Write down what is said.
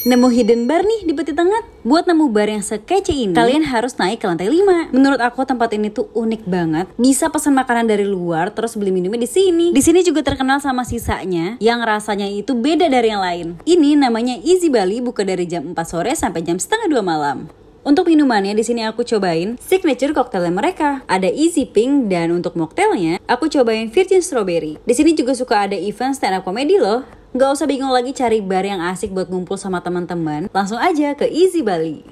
Nemu hidden bar nih di peti tengah. Buat nemu bar yang sekece ini, kalian harus naik ke lantai 5. Menurut aku tempat ini tuh unik banget. Bisa pesan makanan dari luar terus beli minumnya di sini. Di sini juga terkenal sama sisanya yang rasanya itu beda dari yang lain. Ini namanya Easy Bali buka dari jam 4 sore sampai jam setengah 2 malam. Untuk minumannya di sini aku cobain signature koktailnya mereka. Ada Easy Pink dan untuk mocktailnya aku cobain Virgin Strawberry. Di sini juga suka ada event stand up comedy loh. Nggak usah bingung lagi cari bar yang asik buat ngumpul sama teman-teman, langsung aja ke Easy Bali.